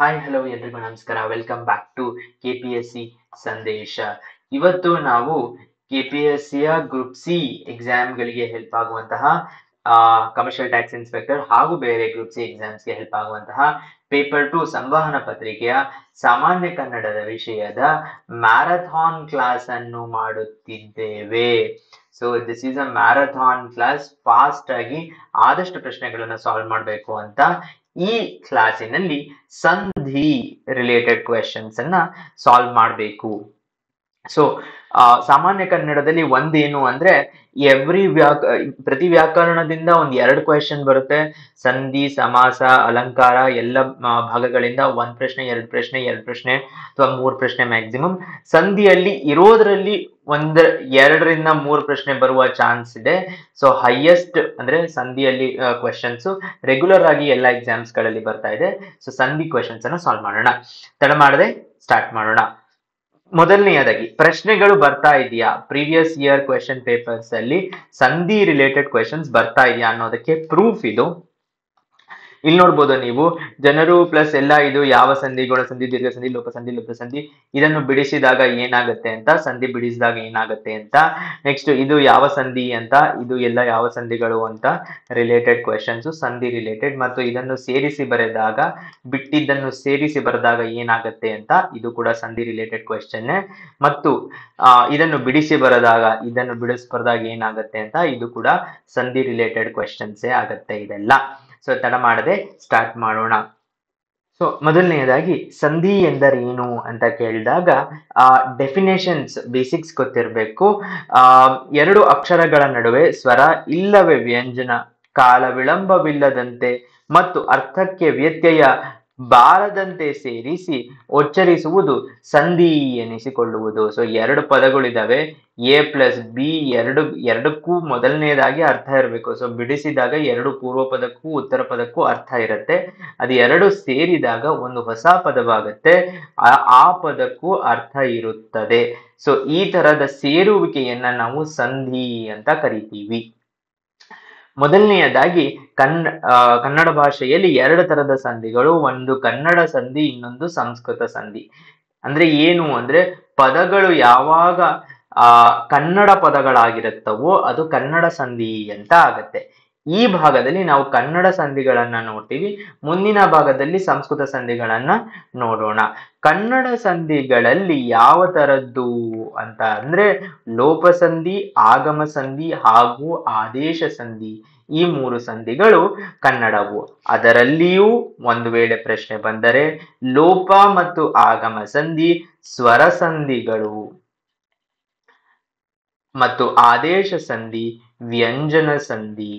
hi hello ಎಲ್ರಿಗೂ ನಮಸ್ಕಾರ welcome back to K P S C Sandesha ಇವತ್ತು ನಾವು K P S group C exam ಗಳಿಗೆ ಹೆಲ್ಪ್ ಆಗುವಂತಹ ಕಮರ್ಷಿಯಲ್ ಟ್ಯಾಕ್ಸ್ ಇನ್ಸ್ಪೆಕ್ಟರ್ ಹಾಗೂ ಬೇರೆ ಗ್ರೂಪ್ ಸಿ ಎಕ್ಸಾಮ್ಸ್ಗೆ ಹೆಲ್ಪ್ ಆಗುವಂತಹ ಪೇಪರ್ ಟು ಸಂವಹನ ಪತ್ರಿಕೆಯ ಸಾಮಾನ್ಯ ಕನ್ನಡದ ವಿಷಯದ ಮ್ಯಾರಥಾನ್ ಕ್ಲಾಸ್ ಅನ್ನು ಮಾಡುತ್ತಿದ್ದೇವೆ so this is a marathon class fast ಆಗಿ ಆದಷ್ಟು ಪ್ರಶ್ನೆಗಳನ್ನ ಸಾಲ್ವ್ ಮಾಡಬೇಕು ಅಂತ ಈ ಕ್ಲಾಸಿನಲ್ಲಿ ಸಂಧಿ ರಿಲೇಟೆಡ್ ಕ್ವೆಶನ್ಸ್ ಅನ್ನ ಸಾಲ್ವ್ ಮಾಡಬೇಕು ಸೊ ಸಾಮಾನ್ಯ ಕನ್ನಡದಲ್ಲಿ ಒಂದೇನು ಅಂದ್ರೆ ಎವ್ರಿ ವ್ಯಾಕ ಪ್ರತಿ ವ್ಯಾಕರಣದಿಂದ ಒಂದ್ ಎರಡು ಕ್ವೆಶನ್ ಬರುತ್ತೆ ಸಂಧಿ ಸಮಾಸ ಅಲಂಕಾರ ಎಲ್ಲ ಭಾಗಗಳಿಂದ ಒಂದ್ ಪ್ರಶ್ನೆ ಎರಡು ಪ್ರಶ್ನೆ ಎರಡು ಪ್ರಶ್ನೆ ಅಥವಾ ಮೂರ್ ಪ್ರಶ್ನೆ ಮ್ಯಾಕ್ಸಿಮಮ್ ಸಂಧಿಯಲ್ಲಿ ಇರೋದ್ರಲ್ಲಿ ಒಂದ್ ಎರಡರಿಂದ ಮೂರ್ ಪ್ರಶ್ನೆ ಬರುವ ಚಾನ್ಸ್ ಇದೆ ಸೊ ಹೈಯೆಸ್ಟ್ ಅಂದ್ರೆ ಸಂಧಿಯಲ್ಲಿ ಕ್ವೆಶನ್ಸ್ ರೆಗ್ಯುಲರ್ ಆಗಿ ಎಲ್ಲ ಎಕ್ಸಾಮ್ಸ್ ಗಳಲ್ಲಿ ಬರ್ತಾ ಇದೆ ಸೊ ಸಂಧಿ ಕ್ವೆಶನ್ಸ್ ಅನ್ನ ಸಾಲ್ವ್ ಮಾಡೋಣ ತಡ ಮಾಡದೆ ಸ್ಟಾರ್ಟ್ ಮಾಡೋಣ ಮೊದಲನೆಯದಾಗಿ ಪ್ರಶ್ನೆಗಳು ಬರ್ತಾ ಇದೆಯಾ ಪ್ರೀವಿಯಸ್ ಇಯರ್ ಕ್ವೆಶನ್ ಪೇಪರ್ಸ್ ಅಲ್ಲಿ ಸಂಧಿ ರಿಲೇಟೆಡ್ ಕ್ವೆಶನ್ಸ್ ಬರ್ತಾ ಇದೆಯಾ ಅನ್ನೋದಕ್ಕೆ ಪ್ರೂಫ್ ಇದು ಇಲ್ಲಿ ನೋಡ್ಬೋದು ನೀವು ಜನರು ಪ್ಲಸ್ ಎಲ್ಲ ಇದು ಯಾವ ಸಂಧಿ ಸಂಧಿ ದೀರ್ಘ ಸಂಧಿ ಲೋಪಸಂಧಿ ಸಂಧಿ ಇದನ್ನು ಬಿಡಿಸಿದಾಗ ಏನಾಗುತ್ತೆ ಅಂತ ಸಂಧಿ ಬಿಡಿಸಿದಾಗ ಏನಾಗುತ್ತೆ ಅಂತ ನೆಕ್ಸ್ಟ್ ಇದು ಯಾವ ಸಂಧಿ ಅಂತ ಇದು ಎಲ್ಲ ಯಾವ ಸಂಧಿಗಳು ಅಂತ ರಿಲೇಟೆಡ್ ಕ್ವೆಶನ್ಸ್ ಸಂಧಿ ರಿಲೇಟೆಡ್ ಮತ್ತು ಇದನ್ನು ಸೇರಿಸಿ ಬರೆದಾಗ ಬಿಟ್ಟಿದ್ದನ್ನು ಸೇರಿಸಿ ಬರೆದಾಗ ಏನಾಗುತ್ತೆ ಅಂತ ಇದು ಕೂಡ ಸಂಧಿ ರಿಲೇಟೆಡ್ ಕ್ವೆಶನ್ ಮತ್ತು ಇದನ್ನು ಬಿಡಿಸಿ ಬರೆದಾಗ ಇದನ್ನು ಬಿಡಿಸಿ ಬರೆದಾಗ ಏನಾಗುತ್ತೆ ಅಂತ ಇದು ಕೂಡ ಸಂಧಿ ರಿಲೇಟೆಡ್ ಕ್ವೆಶನ್ಸೇ ಆಗುತ್ತೆ ಇದೆಲ್ಲ ಸೊ ತಡ ಮಾಡದೆ ಸ್ಟಾರ್ಟ್ ಮಾಡೋಣ ಸೊ ಮೊದಲನೆಯದಾಗಿ ಸಂಧಿ ಎಂದರೇನು ಅಂತ ಕೇಳಿದಾಗ ಆ ಡೆಫಿನೇಷನ್ಸ್ ಬೇಸಿಕ್ಸ್ ಗೊತ್ತಿರಬೇಕು ಎರಡು ಅಕ್ಷರಗಳ ನಡುವೆ ಸ್ವರ ಇಲ್ಲವೇ ವ್ಯಂಜನ ಕಾಲ ವಿಳಂಬವಿಲ್ಲದಂತೆ ಮತ್ತು ಅರ್ಥಕ್ಕೆ ವ್ಯತ್ಯಯ ಬಾರದಂತೆ ಸೇರಿಸಿ ಉಚ್ಚರಿಸುವುದು ಸಂಧಿ ಎನಿಸಿಕೊಳ್ಳುವುದು ಸೊ ಎರಡು ಪದಗಳಿದಾವೆ ಎ ಪ್ಲಸ್ ಬಿ ಎರಡು ಎರಡಕ್ಕೂ ಮೊದಲನೇದಾಗಿ ಅರ್ಥ ಇರಬೇಕು ಸೊ ಬಿಡಿಸಿದಾಗ ಎರಡು ಪೂರ್ವ ಪದಕ್ಕೂ ಉತ್ತರ ಪದಕ್ಕೂ ಅರ್ಥ ಇರುತ್ತೆ ಅದು ಎರಡು ಸೇರಿದಾಗ ಒಂದು ಹೊಸ ಪದವಾಗುತ್ತೆ ಆ ಪದಕ್ಕೂ ಅರ್ಥ ಇರುತ್ತದೆ ಸೊ ಈ ತರದ ಸೇರುವಿಕೆಯನ್ನ ನಾವು ಸಂಧಿ ಅಂತ ಕರಿತೀವಿ ಮೊದಲನೆಯದಾಗಿ ಕನ್ ಕನ್ನಡ ಭಾಷೆಯಲ್ಲಿ ಎರಡು ತರದ ಸಂಧಿಗಳು ಒಂದು ಕನ್ನಡ ಸಂಧಿ ಇನ್ನೊಂದು ಸಂಸ್ಕೃತ ಸಂಧಿ ಅಂದ್ರೆ ಏನು ಅಂದ್ರೆ ಪದಗಳು ಯಾವಾಗ ಆ ಕನ್ನಡ ಪದಗಳಾಗಿರುತ್ತವೋ ಅದು ಕನ್ನಡ ಸಂಧಿ ಅಂತ ಆಗತ್ತೆ ಈ ಭಾಗದಲ್ಲಿ ನಾವು ಕನ್ನಡ ಸಂಧಿಗಳನ್ನ ನೋಡ್ತೀವಿ ಮುಂದಿನ ಭಾಗದಲ್ಲಿ ಸಂಸ್ಕೃತ ಸಂಧಿಗಳನ್ನ ನೋಡೋಣ ಕನ್ನಡ ಸಂಧಿಗಳಲ್ಲಿ ಯಾವ ತರದ್ದು ಅಂತ ಅಂದ್ರೆ ಲೋಪಸಂಧಿ ಆಗಮ ಸಂಧಿ ಹಾಗೂ ಆದೇಶ ಸಂಧಿ ಈ ಮೂರು ಸಂಧಿಗಳು ಕನ್ನಡವು ಅದರಲ್ಲಿಯೂ ಒಂದು ವೇಳೆ ಪ್ರಶ್ನೆ ಬಂದರೆ ಲೋಪ ಮತ್ತು ಆಗಮ ಸಂಧಿ ಸ್ವರ ಸಂಧಿಗಳು ಮತ್ತು ಆದೇಶ ಸಂಧಿ ವ್ಯಂಜನ ಸಂಧಿ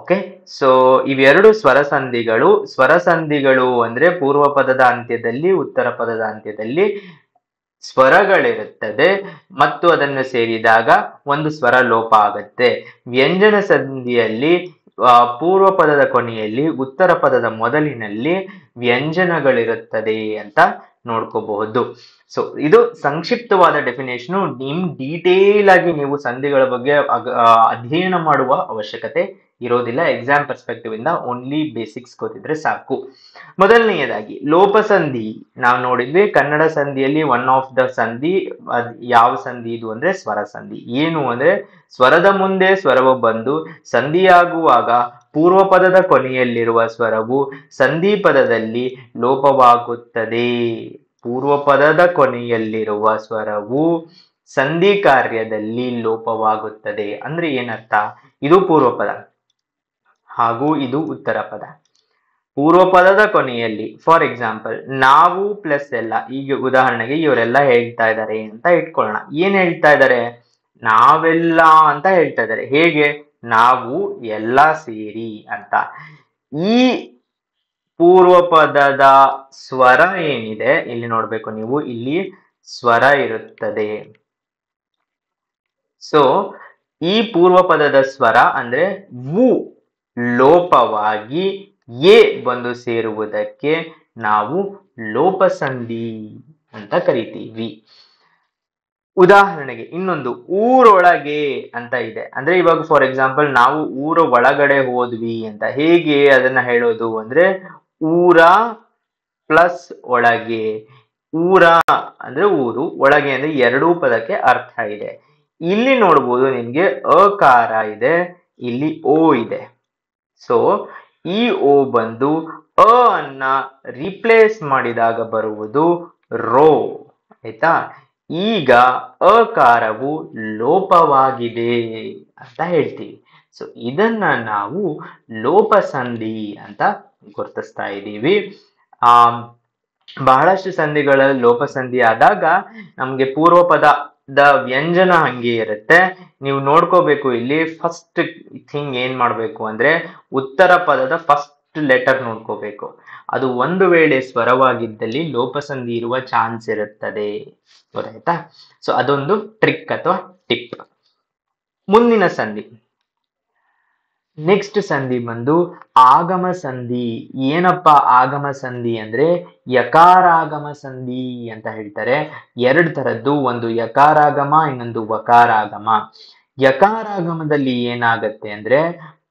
ಓಕೆ ಸೊ ಇವೆರಡು ಸ್ವರ ಸಂಧಿಗಳು ಸ್ವರ ಸಂಧಿಗಳು ಅಂದ್ರೆ ಪೂರ್ವ ಪದದ ಅಂತ್ಯದಲ್ಲಿ ಉತ್ತರ ಪದದ ಅಂತ್ಯದಲ್ಲಿ ಸ್ವರಗಳಿರುತ್ತದೆ ಮತ್ತು ಅದನ್ನು ಸೇರಿದಾಗ ಒಂದು ಸ್ವರ ಲೋಪ ಆಗುತ್ತೆ ವ್ಯಂಜನ ಸಂಧಿಯಲ್ಲಿ ಪೂರ್ವ ಪದದ ಕೊನೆಯಲ್ಲಿ ಉತ್ತರ ಪದದ ಮೊದಲಿನಲ್ಲಿ ವ್ಯಂಜನಗಳಿರುತ್ತದೆ ಅಂತ ನೋಡ್ಕೋಬಹುದು ಸೊ ಇದು ಸಂಕ್ಷಿಪ್ತವಾದ ಡೆಫಿನೇಷನು ನಿಮ್ ಡೀಟೇಲ್ ಆಗಿ ನೀವು ಸಂಧಿಗಳ ಬಗ್ಗೆ ಅಧ್ಯಯನ ಮಾಡುವ ಅವಶ್ಯಕತೆ ಇರೋದಿಲ್ಲ ಎಕ್ಸಾಮ್ ಪರ್ಸ್ಪೆಕ್ಟಿವ್ ಇಂದ ಓನ್ಲಿ ಬೇಸಿಕ್ಸ್ ಗೊತ್ತಿದ್ರೆ ಸಾಕು ಮೊದಲನೆಯದಾಗಿ ಲೋಪ ಸಂಧಿ ನಾವು ನೋಡಿದ್ವಿ ಕನ್ನಡ ಸಂಧಿಯಲ್ಲಿ ಒನ್ ಆಫ್ ದ ಸಂಧಿ ಅದ್ ಯಾವ ಸಂಧಿ ಇದು ಅಂದ್ರೆ ಸ್ವರ ಸಂಧಿ ಏನು ಅಂದ್ರೆ ಸ್ವರದ ಮುಂದೆ ಸ್ವರವು ಬಂದು ಸಂಧಿಯಾಗುವಾಗ ಪೂರ್ವಪದದ ಕೊನೆಯಲ್ಲಿರುವ ಸ್ವರವು ಸಂಧಿಪದದಲ್ಲಿ ಲೋಪವಾಗುತ್ತದೆ ಪೂರ್ವಪದದ ಕೊನೆಯಲ್ಲಿರುವ ಸ್ವರವು ಸಂಧಿ ಕಾರ್ಯದಲ್ಲಿ ಲೋಪವಾಗುತ್ತದೆ ಅಂದ್ರೆ ಏನರ್ಥ ಇದು ಪೂರ್ವಪದ ಹಾಗೂ ಇದು ಉತ್ತರ ಪದ ಪೂರ್ವಪದದ ಕೊನೆಯಲ್ಲಿ ಫಾರ್ ಎಕ್ಸಾಂಪಲ್ ನಾವು ಪ್ಲಸ್ ಎಲ್ಲ ಈಗ ಉದಾಹರಣೆಗೆ ಇವರೆಲ್ಲ ಹೇಳ್ತಾ ಇದ್ದಾರೆ ಅಂತ ಇಟ್ಕೊಳ್ಳೋಣ ಏನ್ ಹೇಳ್ತಾ ಇದ್ದಾರೆ ನಾವೆಲ್ಲ ಅಂತ ಹೇಳ್ತಾ ಇದ್ದಾರೆ ಹೇಗೆ ನಾವು ಎಲ್ಲ ಸೇರಿ ಅಂತ ಈ ಪೂರ್ವ ಪದದ ಸ್ವರ ಏನಿದೆ ಇಲ್ಲಿ ನೋಡ್ಬೇಕು ನೀವು ಇಲ್ಲಿ ಸ್ವರ ಇರುತ್ತದೆ ಸೊ ಈ ಪೂರ್ವ ಪದದ ಸ್ವರ ಅಂದ್ರೆ ವು ಲೋಪವಾಗಿ ಎ ಬಂದು ಸೇರುವುದಕ್ಕೆ ನಾವು ಲೋಪಸಂಧಿ ಅಂತ ಕರಿತೀವಿ ಉದಾಹರಣೆಗೆ ಇನ್ನೊಂದು ಊರೊಳಗೆ ಅಂತ ಇದೆ ಅಂದ್ರೆ ಇವಾಗ ಫಾರ್ ಎಕ್ಸಾಂಪಲ್ ನಾವು ಊರ ಒಳಗಡೆ ಹೋದ್ವಿ ಅಂತ ಹೇಗೆ ಅದನ್ನ ಹೇಳೋದು ಅಂದ್ರೆ ಊರ ಪ್ಲಸ್ ಒಳಗೆ ಊರ ಅಂದ್ರೆ ಊರು ಒಳಗೆ ಅಂದ್ರೆ ಎರಡೂ ಪದಕ್ಕೆ ಅರ್ಥ ಇದೆ ಇಲ್ಲಿ ನೋಡ್ಬೋದು ನಿಮ್ಗೆ ಅಕಾರ ಇದೆ ಇಲ್ಲಿ ಓ ಇದೆ ಸೊ ಈ ಓ ಬಂದು ಅ ಅನ್ನ ರಿಪ್ಲೇಸ್ ಮಾಡಿದಾಗ ಬರುವುದು ರೋ ಆಯ್ತಾ ಈಗ ಅಕಾರವು ಲೋಪವಾಗಿದೆ ಅಂತ ಹೇಳ್ತೀವಿ ಸೊ ಇದನ್ನ ನಾವು ಲೋಪಸಂಧಿ ಅಂತ ಗುರುತಿಸ್ತಾ ಇದ್ದೀವಿ ಆ ಬಹಳಷ್ಟು ಸಂಧಿಗಳಲ್ಲಿ ಸಂಧಿ ಆದಾಗ ನಮ್ಗೆ ಪೂರ್ವ ಪದದ ವ್ಯಂಜನ ಹಂಗೆ ಇರುತ್ತೆ ನೀವು ನೋಡ್ಕೋಬೇಕು ಇಲ್ಲಿ ಫಸ್ಟ್ ಥಿಂಗ್ ಏನ್ ಮಾಡ್ಬೇಕು ಅಂದ್ರೆ ಉತ್ತರ ಪದದ ಫಸ್ಟ್ ಲೆಟರ್ ನೋಡ್ಕೋಬೇಕು ಅದು ಒಂದು ವೇಳೆ ಸ್ವರವಾಗಿದ್ದಲ್ಲಿ ಲೋಪಸಂಧಿ ಇರುವ ಚಾನ್ಸ್ ಇರುತ್ತದೆ ಗೊತ್ತಾಯ್ತಾ ಸೊ ಅದೊಂದು ಟ್ರಿಕ್ ಅಥವಾ ಟಿಪ್ ಮುಂದಿನ ಸಂಧಿ ನೆಕ್ಸ್ಟ್ ಸಂಧಿ ಬಂದು ಆಗಮ ಸಂಧಿ ಏನಪ್ಪ ಆಗಮ ಸಂಧಿ ಅಂದ್ರೆ ಯಕಾರಾಗಮ ಸಂಧಿ ಅಂತ ಹೇಳ್ತಾರೆ ಎರಡು ತರದ್ದು ಒಂದು ಯಕಾರಾಗಮ ಇನ್ನೊಂದು ವಕಾರಾಗಮ ಯಕಾರಾಗಮದಲ್ಲಿ ಏನಾಗತ್ತೆ ಅಂದ್ರೆ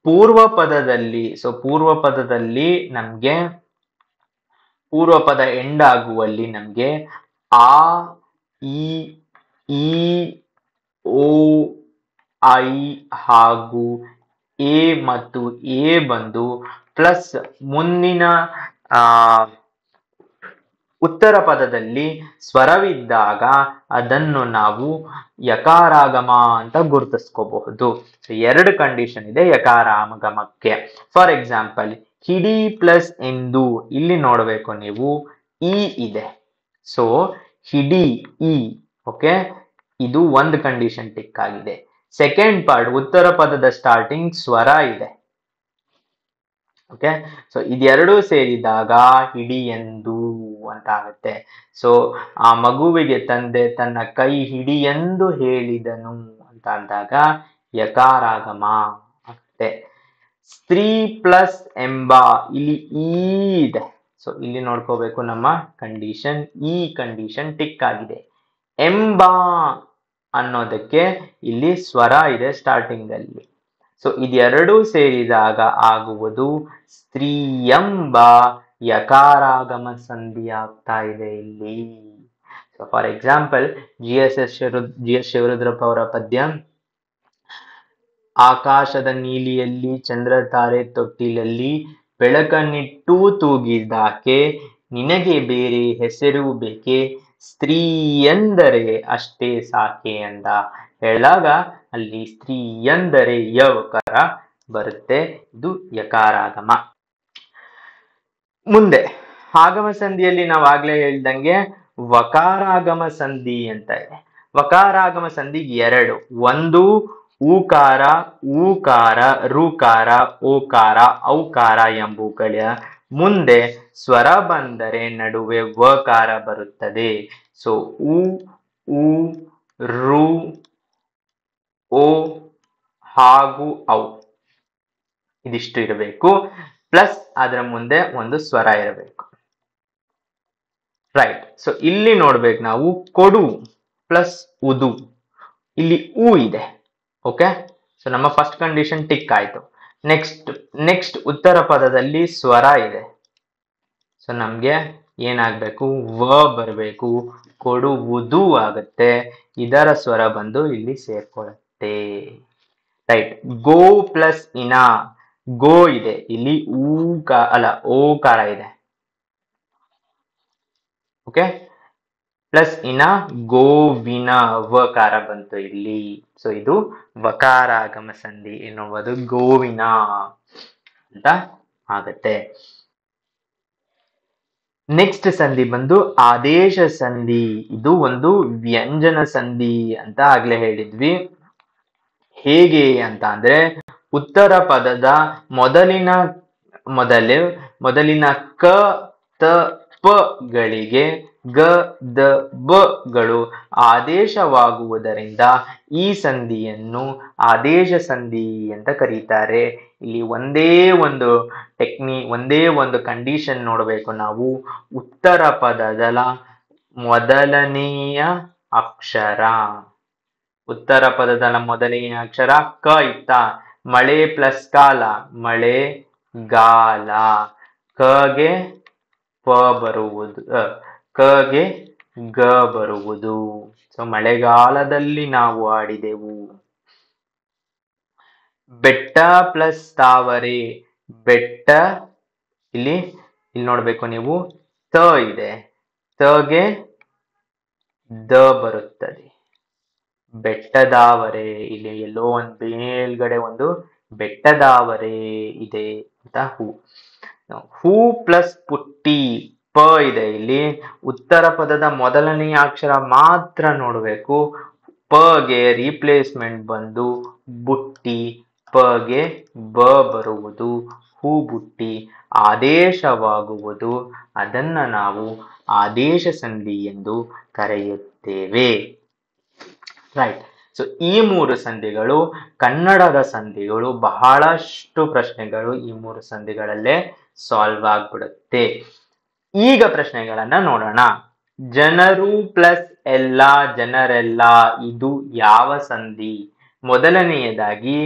ಪೂರ್ವ ಪದದಲ್ಲಿ ಸೊ ಪೂರ್ವ ಪದದಲ್ಲಿ ನಮ್ಗೆ ಪೂರ್ವಪದ ಎಂಡ್ ಆಗುವಲ್ಲಿ ನಮಗೆ ಆ ಇ ಓ ಐ ಹಾಗೂ ಎ ಮತ್ತು ಎ ಬಂದು ಪ್ಲಸ್ ಮುಂದಿನ ಆ ಉತ್ತರ ಪದದಲ್ಲಿ ಸ್ವರವಿದ್ದಾಗ ಅದನ್ನು ನಾವು ಯಕಾರಾಗಮ ಅಂತ ಗುರುತಿಸ್ಕೋಬಹುದು ಎರಡು ಕಂಡೀಷನ್ ಇದೆ ಯಕಾರಾಗಮಕ್ಕೆ ಫಾರ್ ಎಕ್ಸಾಂಪಲ್ ಹಿಡಿ ಪ್ಲಸ್ ಎಂದು ಇಲ್ಲಿ ನೋಡಬೇಕು ನೀವು ಇ ಇದೆ ಸೊ ಹಿಡಿ ಇ ಓಕೆ ಇದು ಒಂದು ಕಂಡೀಷನ್ ಟಿಕ್ ಆಗಿದೆ ಸೆಕೆಂಡ್ ಪಾರ್ಟ್ ಉತ್ತರ ಪದದ ಸ್ಟಾರ್ಟಿಂಗ್ ಸ್ವರ ಇದೆ ಓಕೆ ಸೊ ಇದೆರಡು ಸೇರಿದಾಗ ಹಿಡಿ ಎಂದು ಅಂತ ಆಗುತ್ತೆ ಸೊ ಆ ಮಗುವಿಗೆ ತಂದೆ ತನ್ನ ಕೈ ಹಿಡಿ ಎಂದು ಹೇಳಿದನು ಅಂತ ಅಂದಾಗ ಯಕಾರಾಗಮ ಆಗುತ್ತೆ ಸ್ತ್ರೀ ಪ್ಲಸ್ ಎಂಬ ಇಲ್ಲಿ ಈ ಇದೆ ಸೊ ಇಲ್ಲಿ ನೋಡ್ಕೋಬೇಕು ನಮ್ಮ ಕಂಡೀಷನ್ ಈ ಕಂಡೀಷನ್ ಟಿಕ್ ಆಗಿದೆ ಎಂಬ ಅನ್ನೋದಕ್ಕೆ ಇಲ್ಲಿ ಸ್ವರ ಇದೆ ಸ್ಟಾರ್ಟಿಂಗ್ ಅಲ್ಲಿ ಸೊ ಇದೆರಡೂ ಸೇರಿದಾಗ ಆಗುವುದು ಸ್ತ್ರೀ ಎಂಬ ಯಕಾರಾಗಮ ಸಂಧಿ ಆಗ್ತಾ ಇದೆ ಇಲ್ಲಿ so for example G S S ಶಿವರು ಜಿ ಎಸ್ ಶಿವರುದ್ರಪ್ಪ ಅವರ ಪದ್ಯ ಆಕಾಶದ ನೀಲಿಯಲ್ಲಿ ಚಂದ್ರ ತಾರೆ ತೊಟ್ಟಿಲಲ್ಲಿ ಬೆಳಕನ್ನಿಟ್ಟು ತೂಗಿದಾಕೆ ನಿನಗೆ ಬೇರೆ ಹೆಸರು ಬೇಕೆ ಸ್ತ್ರೀ ಎಂದರೆ ಅಷ್ಟೇ ಸಾಕೆ ಅಂದ ಹೇಳಾಗ ಅಲ್ಲಿ ಸ್ತ್ರೀ ಎಂದರೆ ಯವಕಾರ ಬರುತ್ತೆ ಇದು ಯಕಾರಾಗಮ ಮುಂದೆ ಆಗಮ ಸಂಧಿಯಲ್ಲಿ ನಾವು ಆಗ್ಲೇ ಹೇಳ್ದಂಗೆ ವಕಾರಾಗಮ ಸಂಧಿ ಅಂತ ಇದೆ ವಕಾರಾಗಮ ಸಂಧಿ ಎರಡು ಒಂದು ಊಕಾರ ಊಕಾರ ಋಕಾರ ಓಕಾರ ಔಕಾರ ಎಂಬುಗಳ ಮುಂದೆ ಸ್ವರ ಬಂದರೆ ನಡುವೆ ವಕಾರ ಬರುತ್ತದೆ ಸೊ ಉ ಉ ರು ಓ ಹಾಗೂ ಔ ಇದಿಷ್ಟು ಇರಬೇಕು ಪ್ಲಸ್ ಅದರ ಮುಂದೆ ಒಂದು ಸ್ವರ ಇರಬೇಕು ರೈಟ್ ಸೊ ಇಲ್ಲಿ ನೋಡ್ಬೇಕು ನಾವು ಕೊಡು ಪ್ಲಸ್ ಉದು ಇಲ್ಲಿ ಊ ಇದೆ ಓಕೆ ಸೊ ನಮ್ಮ ಫಸ್ಟ್ ಕಂಡೀಷನ್ ಟಿಕ್ ಆಯಿತು ನೆಕ್ಸ್ಟ್ ನೆಕ್ಸ್ಟ್ ಉತ್ತರ ಪದದಲ್ಲಿ ಸ್ವರ ಇದೆ ಸೊ ನಮಗೆ ಏನಾಗಬೇಕು ವ ಬರಬೇಕು ಕೊಡುವುದು ಆಗುತ್ತೆ ಇದರ ಸ್ವರ ಬಂದು ಇಲ್ಲಿ ಸೇರ್ಕೊಳ್ಳುತ್ತೆ ರೈಟ್ ಗೋ ಪ್ಲಸ್ ಇನ ಗೋ ಇದೆ ಇಲ್ಲಿ ಊ ಕಾ ಅಲ್ಲ ಓ ಕಾರ ಇದೆ ಓಕೆ ಪ್ಲಸ್ ಇನ ಗೋವಿನ ವಕಾರ ಬಂತು ಇಲ್ಲಿ ಸೊ ಇದು ವಕಾರಾಗಮ ಸಂಧಿ ಎನ್ನುವುದು ಗೋವಿನ ಅಂತ ಆಗತ್ತೆ ನೆಕ್ಸ್ಟ್ ಸಂಧಿ ಬಂದು ಆದೇಶ ಸಂಧಿ ಇದು ಒಂದು ವ್ಯಂಜನ ಸಂಧಿ ಅಂತ ಆಗ್ಲೇ ಹೇಳಿದ್ವಿ ಹೇಗೆ ಅಂತ ಅಂದ್ರೆ ಉತ್ತರ ಪದದ ಮೊದಲಿನ ಮೊದಲು ಮೊದಲಿನ ಕ ತ ಪಗಳಿಗೆ ಗ ದ ಬ ಗಳು ಆದೇಶವಾಗುವುದರಿಂದ ಈ ಸಂಧಿಯನ್ನು ಆದೇಶ ಸಂಧಿ ಅಂತ ಕರೀತಾರೆ ಇಲ್ಲಿ ಒಂದೇ ಒಂದು ಟೆಕ್ನಿ ಒಂದೇ ಒಂದು ಕಂಡೀಷನ್ ನೋಡಬೇಕು ನಾವು ಉತ್ತರ ಪದದ ಮೊದಲನೆಯ ಅಕ್ಷರ ಉತ್ತರ ಪದದ ಮೊದಲನೆಯ ಅಕ್ಷರ ಕ ಇತ್ತ ಮಳೆ ಪ್ಲಸ್ ಕಾಲ ಮಳೆ ಗಾಲ ಕಗೆ ಪ ಬರುವುದು ಕಗೆ ಗ ಬರುವುದು ಸೊ ಮಳೆಗಾಲದಲ್ಲಿ ನಾವು ಆಡಿದೆವು ಬೆಟ್ಟ ಪ್ಲಸ್ ತಾವರೆ ಬೆಟ್ಟ ಇಲ್ಲಿ ಇಲ್ಲಿ ನೋಡ್ಬೇಕು ನೀವು ತ ಇದೆ ತಗೆ ದ ಬರುತ್ತದೆ ಬೆಟ್ಟದಾವರೆ ಇಲ್ಲಿ ಎಲ್ಲೋ ಒಂದು ಮೇಲ್ಗಡೆ ಒಂದು ಬೆಟ್ಟದಾವರೆ ಇದೆ ಅಂತ ಹೂ ಹೂ ಪ್ಲಸ್ ಪುಟ್ಟಿ ಪ ಇದೆ ಇಲ್ಲಿ ಉತ್ತರ ಪದದ ಮೊದಲನೆಯ ಅಕ್ಷರ ಮಾತ್ರ ನೋಡಬೇಕು ಪ ಗೆ ರೀಪ್ಲೇಸ್ಮೆಂಟ್ ಬಂದು ಬುಟ್ಟಿ ಪಗೆ ಬ ಬರುವುದು ಹೂ ಬುಟ್ಟಿ ಆದೇಶವಾಗುವುದು ಅದನ್ನ ನಾವು ಆದೇಶ ಸಂಧಿ ಎಂದು ಕರೆಯುತ್ತೇವೆ ರೈಟ್ ಸೊ ಈ ಮೂರು ಸಂಧಿಗಳು ಕನ್ನಡದ ಸಂಧಿಗಳು ಬಹಳಷ್ಟು ಪ್ರಶ್ನೆಗಳು ಈ ಮೂರು ಸಂಧಿಗಳಲ್ಲೇ ಸಾಲ್ವ್ ಆಗ್ಬಿಡುತ್ತೆ ಈಗ ಪ್ರಶ್ನೆಗಳನ್ನ ನೋಡೋಣ ಜನರು ಪ್ಲಸ್ ಎಲ್ಲ ಜನರೆಲ್ಲ ಇದು ಯಾವ ಸಂಧಿ ಮೊದಲನೆಯದಾಗಿ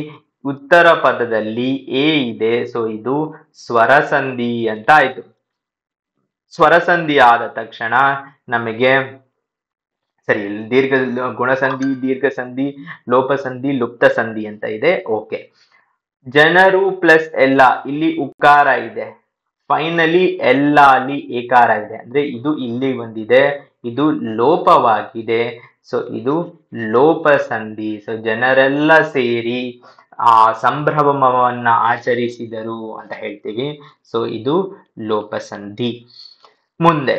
ಉತ್ತರ ಪದದಲ್ಲಿ ಎ ಇದೆ ಸೊ ಇದು ಸ್ವರಸಂಧಿ ಅಂತ ಆಯ್ತು ಸ್ವರಸಂಧಿ ಆದ ತಕ್ಷಣ ನಮಗೆ ಸರಿ ದೀರ್ಘ ಗುಣಸಂಧಿ ಲೋಪ ಲೋಪಸಂಧಿ ಲುಪ್ತ ಸಂಧಿ ಅಂತ ಇದೆ ಓಕೆ ಜನರು ಪ್ಲಸ್ ಎಲ್ಲ ಇಲ್ಲಿ ಉಕಾರ ಇದೆ ಫೈನಲಿ ಎಲ್ಲ ಅಲ್ಲಿ ಏಕಾರ ಇದೆ ಅಂದ್ರೆ ಇದು ಇಲ್ಲಿ ಬಂದಿದೆ ಇದು ಲೋಪವಾಗಿದೆ ಸೊ ಇದು ಲೋಪ ಸಂಧಿ ಸೊ ಜನರೆಲ್ಲ ಸೇರಿ ಆ ಸಂಭ್ರಮವನ್ನ ಆಚರಿಸಿದರು ಅಂತ ಹೇಳ್ತೀವಿ ಸೊ ಇದು ಲೋಪ ಸಂಧಿ ಮುಂದೆ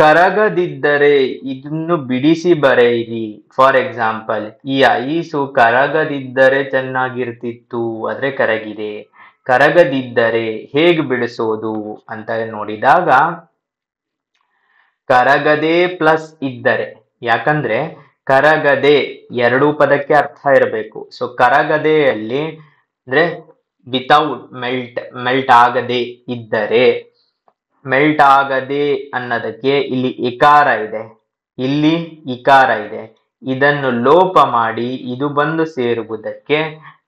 ಕರಗದಿದ್ದರೆ ಇದನ್ನು ಬಿಡಿಸಿ ಬರೆಯಿರಿ ಫಾರ್ ಎಕ್ಸಾಂಪಲ್ ಈ ಐಸು ಕರಗದಿದ್ದರೆ ಚೆನ್ನಾಗಿರ್ತಿತ್ತು ಆದ್ರೆ ಕರಗಿದೆ ಕರಗದಿದ್ದರೆ ಹೇಗೆ ಬಿಡಿಸೋದು ಅಂತ ನೋಡಿದಾಗ ಕರಗದೆ ಪ್ಲಸ್ ಇದ್ದರೆ ಯಾಕಂದ್ರೆ ಕರಗದೆ ಎರಡೂ ಪದಕ್ಕೆ ಅರ್ಥ ಇರಬೇಕು ಸೊ ಕರಗದೆಯಲ್ಲಿ ಅಂದ್ರೆ ವಿತೌಟ್ ಮೆಲ್ಟ್ ಮೆಲ್ಟ್ ಆಗದೆ ಇದ್ದರೆ ಮೆಲ್ಟ್ ಆಗದೆ ಅನ್ನೋದಕ್ಕೆ ಇಲ್ಲಿ ಇಕಾರ ಇದೆ ಇಲ್ಲಿ ಇಕಾರ ಇದೆ ಇದನ್ನು ಲೋಪ ಮಾಡಿ ಇದು ಬಂದು ಸೇರುವುದಕ್ಕೆ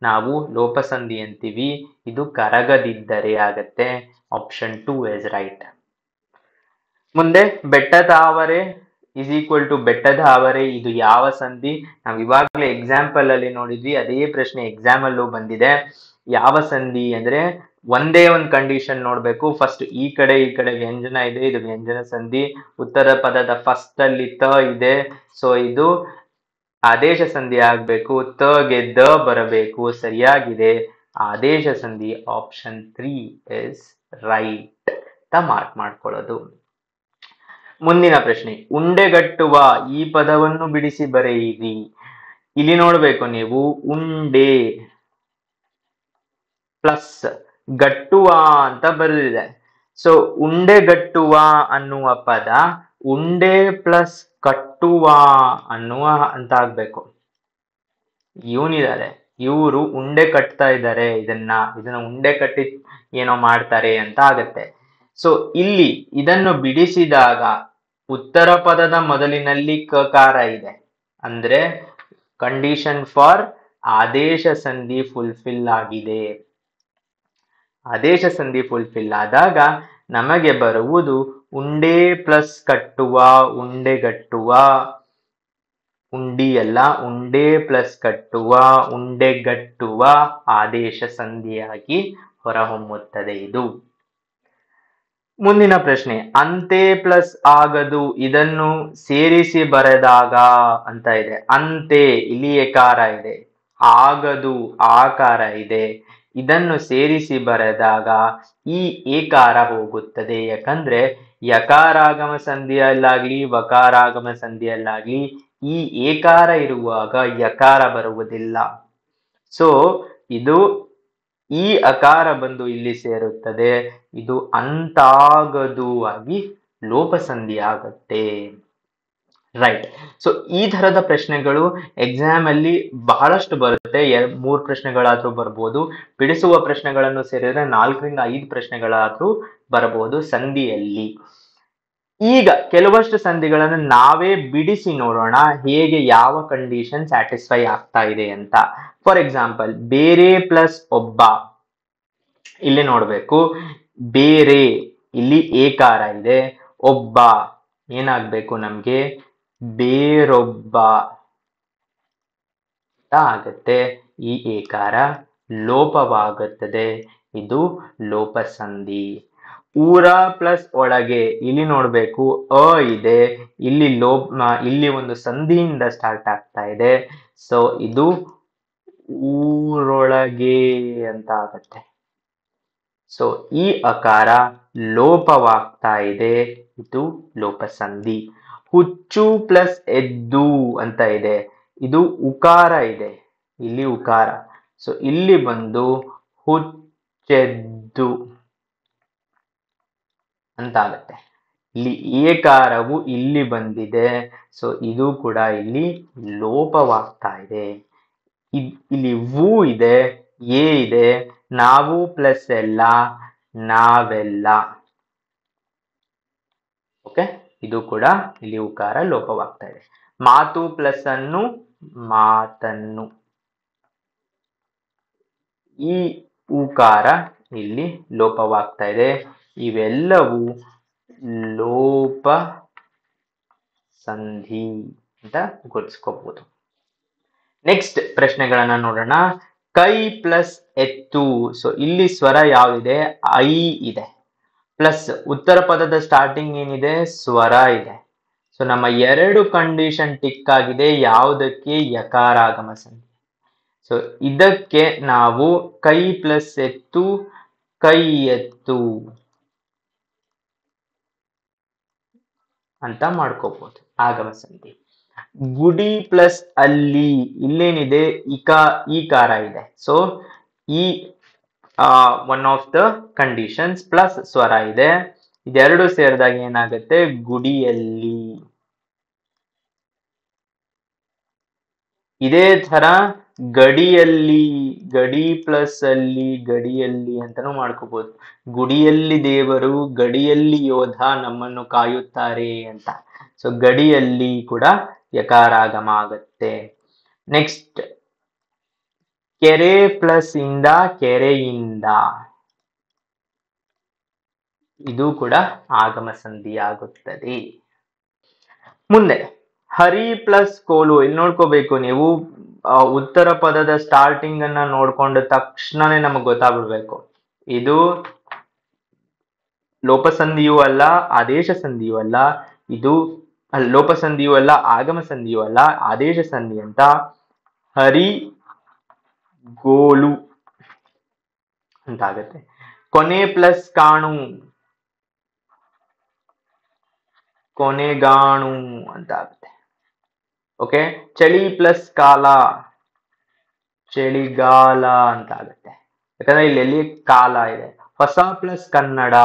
ನಾವು ಲೋಪಸಂಧಿ ಅಂತೀವಿ ಇದು ಕರಗದಿದ್ದರೆ ಆಗತ್ತೆ ಆಪ್ಷನ್ ಟು ಇಸ್ ರೈಟ್ ಮುಂದೆ ಬೆಟ್ಟದ ಅವರೆ ಇಸ್ ಈಕ್ವಲ್ ಟು ಬೆಟ್ಟದ ಅವರೆ ಇದು ಯಾವ ಸಂಧಿ ನಾವು ಇವಾಗಲೇ ಎಕ್ಸಾಂಪಲ್ ಅಲ್ಲಿ ನೋಡಿದ್ವಿ ಅದೇ ಪ್ರಶ್ನೆ ಎಕ್ಸಾಮ್ ಅಲ್ಲೂ ಬಂದಿದೆ ಯಾವ ಸಂಧಿ ಅಂದ್ರೆ ಒಂದೇ ಒಂದು ಕಂಡೀಷನ್ ನೋಡಬೇಕು ಫಸ್ಟ್ ಈ ಕಡೆ ಈ ಕಡೆ ವ್ಯಂಜನ ಇದೆ ಇದು ವ್ಯಂಜನ ಸಂಧಿ ಉತ್ತರ ಪದದ ಫಸ್ಟ್ ಅಲ್ಲಿ ತ ಇದೆ ಸೊ ಇದು ಆದೇಶ ಸಂಧಿ ಆಗಬೇಕು ತಗೆ ದ ಬರಬೇಕು ಸರಿಯಾಗಿದೆ ಆದೇಶ ಸಂಧಿ option three is right mark ಮಾಡ್ಕೊಳ್ಳೋದು ಮುಂದಿನ ಪ್ರಶ್ನೆ ಉಂಡೆಗಟ್ಟುವ ಈ ಪದವನ್ನು ಬಿಡಿಸಿ ಬರೆಯಿರಿ ಇಲ್ಲಿ ನೋಡಬೇಕು ನೀವು ಉಂಡೆ ಪ್ಲಸ್ ಗಟ್ಟುವ ಅಂತ ಬರೆದಿದೆ ಸೊ ಉಂಡೆಗಟ್ಟುವ ಅನ್ನುವ ಪದ ಉಂಡೆ ಪ್ಲಸ್ ಕಟ್ಟುವ ಅನ್ನುವ ಅಂತ ಆಗ್ಬೇಕು ಇವನಿದ್ದಾರೆ ಇವರು ಉಂಡೆ ಕಟ್ತಾ ಇದ್ದಾರೆ ಇದನ್ನ ಇದನ್ನ ಉಂಡೆ ಕಟ್ಟಿ ಏನೋ ಮಾಡ್ತಾರೆ ಅಂತ ಆಗತ್ತೆ ಸೊ ಇಲ್ಲಿ ಇದನ್ನು ಬಿಡಿಸಿದಾಗ ಉತ್ತರ ಪದದ ಮೊದಲಿನಲ್ಲಿ ಕಕಾರ ಇದೆ ಅಂದ್ರೆ ಕಂಡೀಷನ್ ಫಾರ್ ಆದೇಶ ಸಂಧಿ ಫುಲ್ಫಿಲ್ ಆಗಿದೆ ಆದೇಶ ಸಂಧಿ ಫುಲ್ಫಿಲ್ ಆದಾಗ ನಮಗೆ ಬರುವುದು ಉಂಡೆ ಪ್ಲಸ್ ಕಟ್ಟುವ ಉಂಡೆಗಟ್ಟುವ ಉಂಡಿಯಲ್ಲ ಉಂಡೆ ಪ್ಲಸ್ ಕಟ್ಟುವ ಉಂಡೆಗಟ್ಟುವ ಆದೇಶ ಸಂಧಿಯಾಗಿ ಹೊರಹೊಮ್ಮುತ್ತದೆ ಇದು ಮುಂದಿನ ಪ್ರಶ್ನೆ ಅಂತೆ ಪ್ಲಸ್ ಆಗದು ಇದನ್ನು ಸೇರಿಸಿ ಬರೆದಾಗ ಅಂತ ಇದೆ ಅಂತೆ ಇಲ್ಲಿ ಏಕಾರ ಇದೆ ಆಗದು ಆಕಾರ ಇದೆ ಇದನ್ನು ಸೇರಿಸಿ ಬರೆದಾಗ ಈ ಏಕಾರ ಹೋಗುತ್ತದೆ ಯಾಕಂದ್ರೆ ಯಕಾರಾಗಮ ಸಂಧಿಯಲ್ಲಾಗ್ಲಿ ವಕಾರಾಗಮ ಸಂಧಿಯಲ್ಲಾಗ್ಲಿ ಈ ಏಕಾರ ಇರುವಾಗ ಯಕಾರ ಬರುವುದಿಲ್ಲ ಸೊ ಇದು ಈ ಅಕಾರ ಬಂದು ಇಲ್ಲಿ ಸೇರುತ್ತದೆ ಇದು ಅಂತಾಗದು ಆಗಿ ಲೋಪಸಂಧಿ ಆಗುತ್ತೆ ರೈಟ್ ಸೊ ಈ ತರದ ಪ್ರಶ್ನೆಗಳು ಎಕ್ಸಾಮ್ ಅಲ್ಲಿ ಬಹಳಷ್ಟು ಬರುತ್ತೆ ಮೂರು ಪ್ರಶ್ನೆಗಳಾದ್ರೂ ಬರ್ಬೋದು ಬಿಡಿಸುವ ಪ್ರಶ್ನೆಗಳನ್ನು ಸೇರಿದ್ರೆ ನಾಲ್ಕರಿಂದ ಐದು ಪ್ರಶ್ನೆಗಳಾದ್ರೂ ಬರಬಹುದು ಸಂಧಿಯಲ್ಲಿ ಈಗ ಕೆಲವಷ್ಟು ಸಂಧಿಗಳನ್ನು ನಾವೇ ಬಿಡಿಸಿ ನೋಡೋಣ ಹೇಗೆ ಯಾವ ಕಂಡೀಷನ್ ಸ್ಯಾಟಿಸ್ಫೈ ಆಗ್ತಾ ಇದೆ ಅಂತ ಫಾರ್ ಎಕ್ಸಾಂಪಲ್ ಬೇರೆ ಪ್ಲಸ್ ಒಬ್ಬ ಇಲ್ಲಿ ನೋಡಬೇಕು ಬೇರೆ ಇಲ್ಲಿ ಏಕಾರ ಇದೆ ಒಬ್ಬ ಏನಾಗಬೇಕು ನಮಗೆ ಬೇರೊಬ್ಬ ಆಗತ್ತೆ ಈ ಏಕಾರ ಲೋಪವಾಗುತ್ತದೆ ಇದು ಲೋಪಸಂಧಿ ಊರ ಪ್ಲಸ್ ಒಳಗೆ ಇಲ್ಲಿ ನೋಡ್ಬೇಕು ಅ ಇದೆ ಇಲ್ಲಿ ಲೋಪ್ ಇಲ್ಲಿ ಒಂದು ಸಂಧಿಯಿಂದ ಸ್ಟಾರ್ಟ್ ಆಗ್ತಾ ಇದೆ ಸೊ ಇದು ಊರೊಳಗೆ ಅಂತ ಆಗತ್ತೆ ಸೊ ಈ ಅಕಾರ ಲೋಪವಾಗ್ತಾ ಇದೆ ಇದು ಲೋಪ ಸಂಧಿ ಹುಚ್ಚು ಪ್ಲಸ್ ಎದ್ದು ಅಂತ ಇದೆ ಇದು ಉಕಾರ ಇದೆ ಇಲ್ಲಿ ಉಕಾರ ಸೊ ಇಲ್ಲಿ ಬಂದು ಹುಚ್ಚೆದ್ದು ಅಂತ ಆಗುತ್ತೆ ಇಲ್ಲಿ ಏಕಾರವು ಇಲ್ಲಿ ಬಂದಿದೆ ಸೊ ಇದು ಕೂಡ ಇಲ್ಲಿ ಲೋಪವಾಗ್ತಾ ಇದೆ ಇಲ್ಲಿ ವು ಇದೆ ಎ ಇದೆ ನಾವು ಪ್ಲಸ್ ಎಲ್ಲ ನಾವೆಲ್ಲ ಓಕೆ ಇದು ಕೂಡ ಇಲ್ಲಿ ಉಕಾರ ಲೋಪವಾಗ್ತಾ ಇದೆ ಮಾತು ಪ್ಲಸ್ ಅನ್ನು ಮಾತನ್ನು ಈ ಉಕಾರ ಇಲ್ಲಿ ಲೋಪವಾಗ್ತಾ ಇದೆ ಇವೆಲ್ಲವೂ ಲೋಪ ಸಂಧಿ ಅಂತ ಗೊತ್ತಿಸ್ಕೋಬಹುದು ನೆಕ್ಸ್ಟ್ ಪ್ರಶ್ನೆಗಳನ್ನ ನೋಡೋಣ ಕೈ ಪ್ಲಸ್ ಎತ್ತು ಸೊ ಇಲ್ಲಿ ಸ್ವರ ಯಾವಿದೆ ಐ ಇದೆ ಪ್ಲಸ್ ಉತ್ತರ ಪದದ ಸ್ಟಾರ್ಟಿಂಗ್ ಏನಿದೆ ಸ್ವರ ಇದೆ ಸೊ ನಮ್ಮ ಎರಡು ಕಂಡೀಷನ್ ಟಿಕ್ ಆಗಿದೆ ಯಾವುದಕ್ಕೆ ಯಕಾರಾಗಮ ಸಂಧಿ ಸೊ ಇದಕ್ಕೆ ನಾವು ಕೈ ಪ್ಲಸ್ ಎತ್ತು ಕೈ ಎತ್ತು ಅಂತ ಮಾಡ್ಕೋಬಹುದು ಆಗಮ ಸಂಧಿ ಗುಡಿ ಪ್ಲಸ್ ಅಲ್ಲಿ ಇಲ್ಲೇನಿದೆ ಇಕ ಈ ಕಾರ ಇದೆ ಸೊ ಈ one of the conditions plus ಸ್ವರ ಇದೆ ಇದೆರಡು ಸೇರಿದಾಗ ಏನಾಗುತ್ತೆ ಗುಡಿಯಲ್ಲಿ ಇದೇ ತರ ಗಡಿಯಲ್ಲಿ ಗಡಿ ಪ್ಲಸ್ ಅಲ್ಲಿ ಗಡಿಯಲ್ಲಿ ಅಂತಾನೂ ಮಾಡ್ಕೋಬಹುದು ಗುಡಿಯಲ್ಲಿ ದೇವರು ಗಡಿಯಲ್ಲಿ ಯೋಧ ನಮ್ಮನ್ನು ಕಾಯುತ್ತಾರೆ ಅಂತ ಸೊ ಗಡಿಯಲ್ಲಿ ಕೂಡ ಯಕಾರಾಗಮ ಆಗತ್ತೆ ನೆಕ್ಸ್ಟ್ ಕೆರೆ ಪ್ಲಸ್ ಇಂದ ಕೆರೆಯಿಂದ ಇದು ಕೂಡ ಆಗಮ ಸಂಧಿ ಆಗುತ್ತದೆ ಮುಂದೆ ಹರಿ ಪ್ಲಸ್ ಕೋಲು ಇಲ್ಲಿ ನೋಡ್ಕೋಬೇಕು ನೀವು ಉತ್ತರ ಪದದ ಸ್ಟಾರ್ಟಿಂಗ್ ಅನ್ನ ನೋಡ್ಕೊಂಡ ತಕ್ಷಣನೇ ನಮಗ್ ಗೊತ್ತಾಗ್ಬಿಡ್ಬೇಕು ಇದು ಲೋಪಸಂಧಿಯೂ ಅಲ್ಲ ಆದೇಶ ಸಂಧಿಯೂ ಅಲ್ಲ ಇದು ಲೋಪಸಂಧಿಯೂ ಅಲ್ಲ ಆಗಮ ಸಂಧಿಯೂ ಅಲ್ಲ ಆದೇಶ ಸಂಧಿ ಅಂತ ಹರಿ ಗೋಲು ಅಂತ ಆಗತ್ತೆ ಕೊನೆ ಪ್ಲಸ್ ಕಾಣು ಕೊನೆಗಾಣು ಅಂತ ಆಗುತ್ತೆ ಓಕೆ ಚಳಿ ಪ್ಲಸ್ ಕಾಲ ಚಳಿಗಾಲ ಅಂತ ಆಗುತ್ತೆ ಯಾಕಂದ್ರೆ ಇಲ್ಲಿ ಎಲ್ಲಿ ಕಾಲ ಇದೆ ಹೊಸ ಪ್ಲಸ್ ಕನ್ನಡ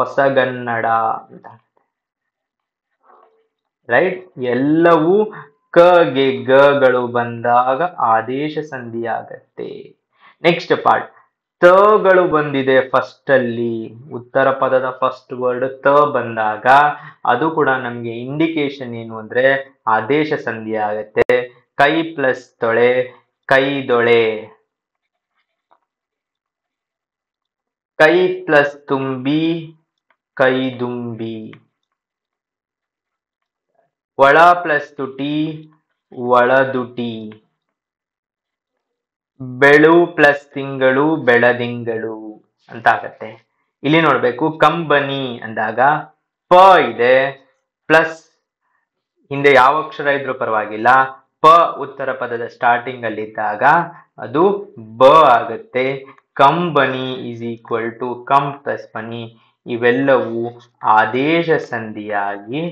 ಹೊಸಗನ್ನಡ ಅಂತ ರೈಟ್ ಎಲ್ಲವೂ ಕಗೆ ಗಗಳು ಬಂದಾಗ ಆದೇಶ ಆಗತ್ತೆ ನೆಕ್ಸ್ಟ್ ಪಾರ್ಟ್ ತಗಳು ಬಂದಿದೆ ಫಸ್ಟ್ ಅಲ್ಲಿ ಉತ್ತರ ಪದದ ಫಸ್ಟ್ ವರ್ಡ್ ತ ಬಂದಾಗ ಅದು ಕೂಡ ನಮ್ಗೆ ಇಂಡಿಕೇಶನ್ ಏನು ಅಂದ್ರೆ ಆದೇಶ ಸಂಧಿ ಆಗತ್ತೆ ಕೈ ಪ್ಲಸ್ ತೊಳೆ ದೊಳೆ ಕೈ ಪ್ಲಸ್ ತುಂಬಿ ಕೈ ಕೈದುಂಬಿ ಒಳ ಪ್ಲಸ್ ತುಟಿ ಒಳದುಟಿ ಬೆಳು ಪ್ಲಸ್ ತಿಂಗಳು ಬೆಳದಿಂಗಳು ಅಂತ ಆಗತ್ತೆ ಇಲ್ಲಿ ನೋಡ್ಬೇಕು ಕಂಬನಿ ಅಂದಾಗ ಪ ಇದೆ ಪ್ಲಸ್ ಹಿಂದೆ ಯಾವ ಅಕ್ಷರ ಇದ್ರೂ ಪರವಾಗಿಲ್ಲ ಪ ಉತ್ತರ ಪದದ ಸ್ಟಾರ್ಟಿಂಗ್ ಅಲ್ಲಿ ಇದ್ದಾಗ ಅದು ಬ ಆಗುತ್ತೆ ಕಂಬನಿ ಈಸ್ ಈಕ್ವಲ್ ಟು ಕಂ ಪ್ಲಸ್ ಬನಿ ಇವೆಲ್ಲವೂ ಆದೇಶ ಸಂಧಿಯಾಗಿ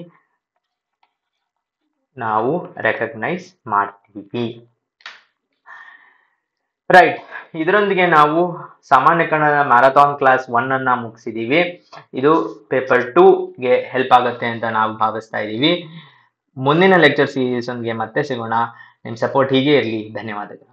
ನಾವು ರೆಕಗ್ನೈಸ್ ಮಾಡ್ತೀವಿ ರೈಟ್ ಇದರೊಂದಿಗೆ ನಾವು ಸಾಮಾನ್ಯ ಕನ್ನಡ ಮ್ಯಾರಥಾನ್ ಕ್ಲಾಸ್ ಒನ್ ಅನ್ನ ಮುಗಿಸಿದೀವಿ ಇದು ಪೇಪರ್ ಟೂಗೆ ಹೆಲ್ಪ್ ಆಗುತ್ತೆ ಅಂತ ನಾವು ಭಾವಿಸ್ತಾ ಇದ್ದೀವಿ ಮುಂದಿನ ಲೆಕ್ಚರ್ ಸೀರೀಸ್ ಒಂದಿಗೆ ಮತ್ತೆ ಸಿಗೋಣ ನಿಮ್ಮ ಸಪೋರ್ಟ್ ಹೀಗೆ ಇರಲಿ ಧನ್ಯವಾದಗಳು